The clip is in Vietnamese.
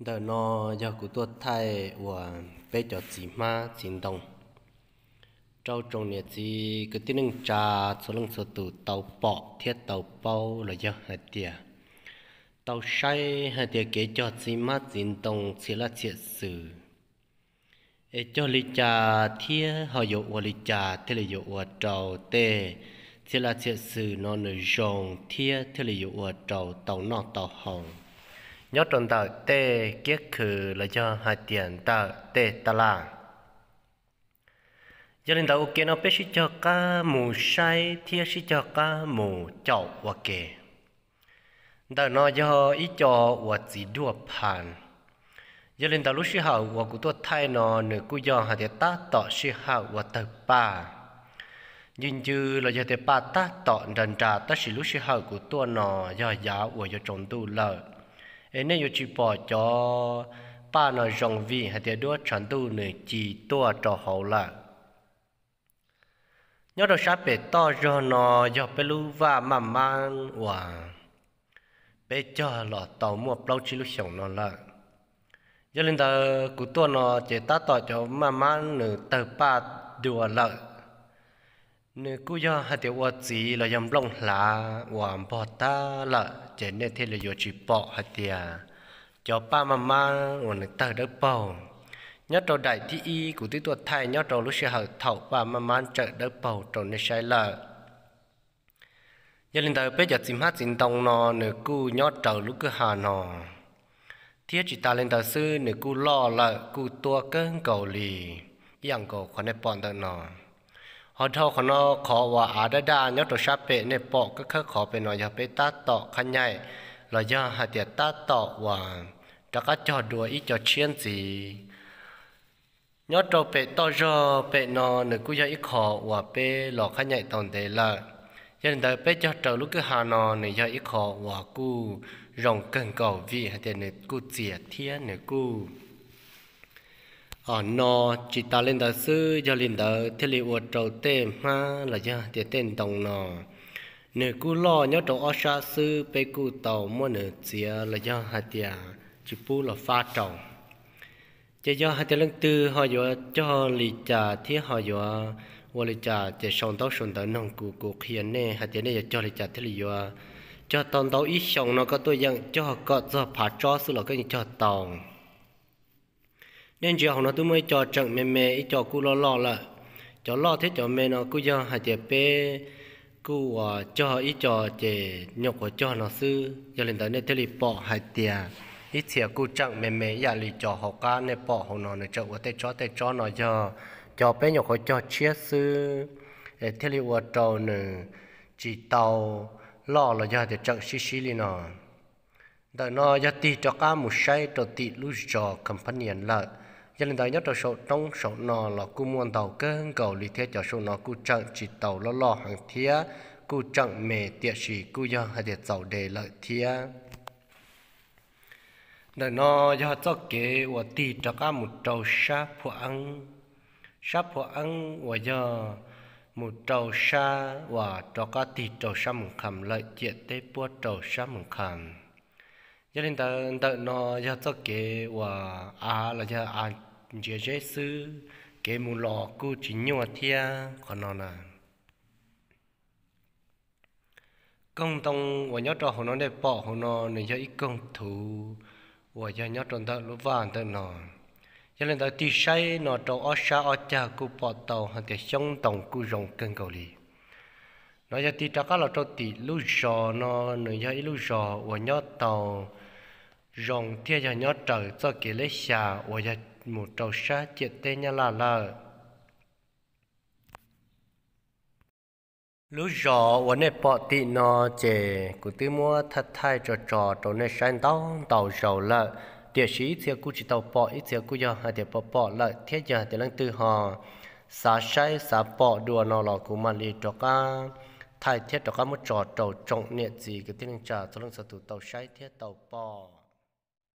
đờ nó do cụ tuột thay của bé cho chỉ má, chính đồng trâu trồng nhà chỉ cứ tin nâng trà số lượng số tụ tàu bọ thiết tàu bao là do hạt tiề tàu say hạt tiề kế cho chỉ má, chính đồng chỉ là chuyện sự ê cho lý trà thiết họ dụ của lý trà thế là dụ của trầu tê chỉ là chuyện sự nó nở rồng thiết thế là dụ của trầu tàu nọ tàu hồng nhớ tròn tàu tê kết khử là cho hai tiền tàu tê ta là cho nên tàu ok nó biết cho cá mù say thiết sĩ cho cá mù chậu và kề tàu nó do ý cho và chỉ đua phản cho nên tàu lúc sĩ học và cũng tôi thay nó nửa cú do hai tiền ta tọ sĩ học và tàu ba nhưng chứ là do tàu ba ta tọ đần trà ta sĩ lúc sĩ học của tôi nó do giá và do trồng tu lợi ấy nên chỉ bỏ cho ba nó rong vi hay tiền đua chẳng tu nữa chỉ tua trò hậu là nhớ đồ sát bể to cho nó do bê lu và mà man hòa bê cho lọ tàu mua lâu chỉ lúc sống nó là giờ nên ta cụ tua nó chỉ ta tỏ cho mà man nửa tờ ba đùa lợi nếu cứ do hạt tiêu vật gì là yam long lá hoàn bỏ ta là chỉ nên thế là yo chỉ bỏ hạt tiêu cho ba mama còn ta đỡ bỏ, nhớ trâu đại thi y của tí tuột thai nhớ trâu lúc xe hở thấu ba mama trợ đỡ bỏ trâu nên sai là giờ lên tới bây giờ chim hát chim tông nó nếu cứ nhớ trâu lúc cứ hà nó thiết chỉ ta lên tới sư nếu cứ lo là cứ tua cơn cầu lì yang cầu khoan để bọn ta nó họ thâu khó nó khó và à đa đa nhớ tổ sáp bệ nè bỏ các khắc khó bệ nó giờ bệ ta tọ khăn nhảy là do hạt tiệt ta tọ và cho các trò đùa ít trò chiến gì nhớ trò bệ to rơ bệ nó nửa cú giờ ít khó và bệ lọ khăn nhảy tồn thế là dân đời bệ cho trò lúc cứ hà nó nửa giờ ít khó và cú rồng cần cầu vì hạt tiệt nửa cú chia thiên nửa cú ở ờ, nó chỉ ta lên đời sư cho lên đời thế liệu ở trầu tê ma là cho tiền tên đồng nó nửa cú lo nhớ trầu ở xa sư pe cú tàu mua nửa chia là cho hạt tiền chỉ pu là pha trầu chỉ cho hạt tiền lần tư họ vừa cho lì trà thì họ vừa vừa lì trà chỉ sống tao sống tao nông cú cú khiên nè hạt tiền này cho lì trà thế li cho tàu tàu ít sống nó có tôi rằng cho họ có cho phá cho sư là cái gì cho tàu nên giờ họ nó tôi mới cho trận mềm mềm cho cô lo lo là cho lo thế cho mẹ nó cô giờ hai chị bé cô à, cho ít cho chị nhọc của cho nó sư giờ lên tới nơi thế bỏ hai tia ít thiệt cô trận mềm mềm giờ lì cho họ cá nên bỏ họ nó nơi chợ của tay cho tay cho nó giờ cho bé nhọc của cho chia sư thế là trâu nữa chỉ tàu lo là giờ thì trận xí xí lên nó đời nó giờ ti cho cá một say cho ti lúc cho company lợi cho nên đời nhất cho số trong số nó là cú muốn tàu cơ cầu lý thế cho số nó cú chọn chỉ tàu lo lo hàng thía cú chọn mề tiệt sĩ cú do hai để tàu để lợi thía đời nó giờ cho kế và ti cho cá một trâu sa phụ ăn sa phụ ăn và giờ một trâu sa và cho cá ti trâu sa một khảm lợi chuyện tế bua trâu sa một khảm cho nên tớ tớ nó giờ cho kế và à là giờ à chế chế sư kế mù lọ cu chỉ nhau thia còn nó là công tông và nhớ trò hồ nó để bỏ hồ nó nên cho ít công thủ và cho nhớ trò tớ lúc vàng tớ nó cho nên tớ tí say nó trò ở xa ở cha cu bỏ tàu hàng tiền sông tông cu rồng cân cầu liền nó giờ thì chắc là cho tí lú giò nó nó giờ lú giò và nhớ tàu rồng thiên giờ nhớ trời cho kể lấy xà và giờ một trâu sa chết tên nhà là là lú giò và nè bỏ tí nó chè cụ tư mua thật thay trò trò trò nè sáng tàu tàu giàu là địa sĩ thì cụ chỉ tàu bỏ ít thì cụ giờ hay thì bỏ bỏ lại thế giờ thì lăng tư họ xả sai xả bỏ đùa nó là cụ mà lì cho cả ทยเทียต่อกามุจอดเต่าจงเนี่ยจีก็ที่นึงจ่าทุลังสตูเต่าใช้เทียเต่าปอ